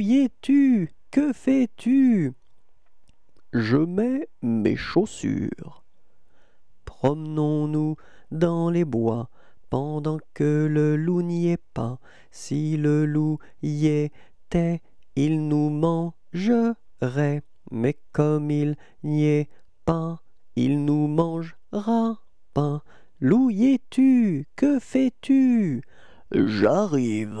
es tu Que fais-tu Je mets mes chaussures. Promenons-nous dans les bois pendant que le loup n'y est pas. Si le loup y était, il nous mangerait. Mais comme il n'y est pas, il nous mangera pas. es tu Que fais-tu J'arrive.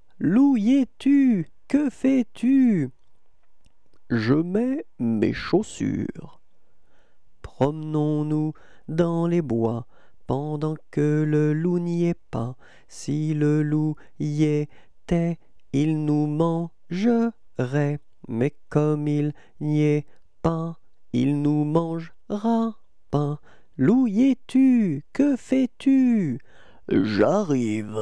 es tu Que fais-tu Je mets mes chaussures. Promenons-nous dans les bois pendant que le loup n'y est pas. Si le loup y était, il nous mangerait. Mais comme il n'y est pas, il nous mangera pas. es tu Que fais-tu J'arrive.